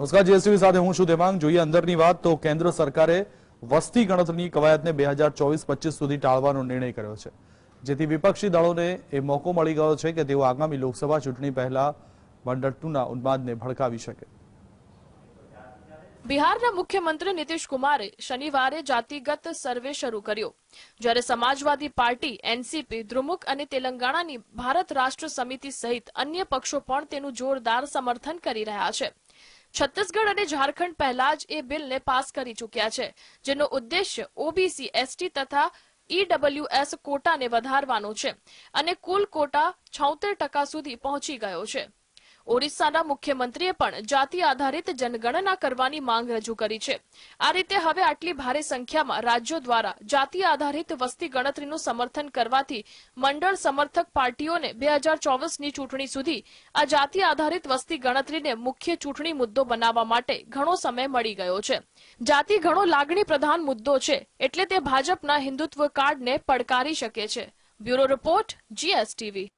નમસ્કાર જીએસટીવી સાથે હું છું દેવાંગ જોઈએ અંદરની વાત તો કેન્દ્ર સરકારે વસ્તી ગણતરીની કવાયતને બે હજાર સુધી ટાળવાનો નિર્ણય કર્યો છે જેથી વિપક્ષી દળોને એ મોકો મળી ગયો છે કે તેઓ આગામી લોકસભા ચૂંટણી પહેલા મંડળ ટુના ઉન્માદને ભડકાવી શકે બિહારના મુખ્યમંત્રી નીતિશ કુમારે શનિવારે જાતિગત સર્વે શરૂ કર્યો જ્યારે સમાજવાદી પાર્ટી એનસીપી દ્રુમુક અને તેલંગાણાની ભારત રાષ્ટ્ર સમિતિ સહિત અન્ય પક્ષો પણ તેનું જોરદાર સમર્થન કરી રહ્યા છે છત્તીસગઢ અને ઝારખંડ પહેલા જ એ બિલને પાસ કરી ચૂક્યા છે જેનો ઉદ્દેશ્ય ઓબીસી એસટી તથા ઈડબ્લ્યુએસ e કોટાને વધારવાનો છે અને કુલ કોટા છોતેર ટકા સુધી પહોંચી ગયો છે ઓડિશાના મુખ્યમંત્રીએ પણ જાતિ આધારિત જનગણના કરવાની માંગ રજૂ કરી છે આ રીતે હવે આટલી ભારે સંખ્યામાં રાજ્યો દ્વારા જાતિ આધારિત વસ્તી ગણતરીનું સમર્થન કરવાથી મંડળ સમર્થક પાર્ટીઓને બે હજાર ચોવીસની ચૂંટણી સુધી આ જાતિ આધારિત વસ્તી ગણતરીને મુખ્ય ચૂંટણી મુદ્દો બનાવવા માટે ઘણો સમય મળી ગયો છે જાતિ ઘણો લાગણી પ્રધાન મુદ્દો છે એટલે તે ભાજપના હિન્દુત્વ કાર્ડને પડકારી શકે છે બ્યુરો રિપોર્ટ જીએસટીવી